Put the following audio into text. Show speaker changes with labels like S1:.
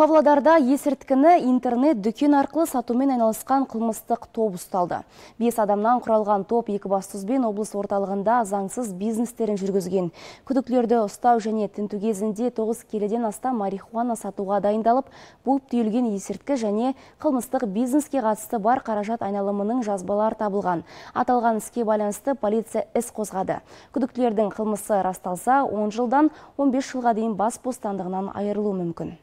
S1: Павлодарда есірткіні интернет дүкен арқылы сатумен айналысқан қылмыстық топ ұсталды. Бес адамнан құралған топ Екібастұз бен облыс орталығында заңсыз бизнестерін жүргізген. Күдіктілерді ұстау және тінту кезінде 9 келеден аста марихуана сатуға дайындалып, бұл түйілген есірткі және қылмыстық бизнеске қатысты бар қаражат айналымының жазбалар табылған. Аталған іске байланысты полиция іс қозғады. Күдіктілердің қылмысы расталса, 10 жылдан 15 жылға дейін бас бостандығынан мүмкін.